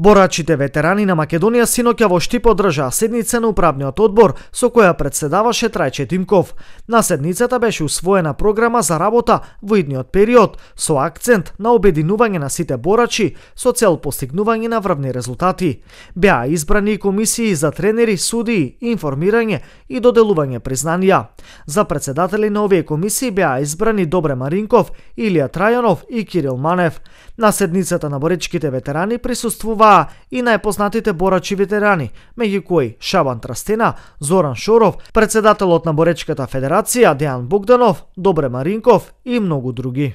Борачите ветерани на Македонија синоќа во Штип одржаа седница на управниот одбор, со која председаваше Трајче Тимков. На седницата беше усвоена програма за работа во идниот период, со акцент на обединување на сите борачи со цел постигнување на врвни резултати. Беа избрани комисии за тренери, судии, информирање и доделување признанија. За председатели на овие комисии беа избрани Добре Маринков, Илија Трајанов и Кирил Манев. На седницата на боречките ветерани присуствува баа и најпознатите борачи ветерани, меѓу кои Шабан Трастена, Зоран Шоров, председателот на Боречката федерација Дејан Богданов, Добре Маринков и многу други.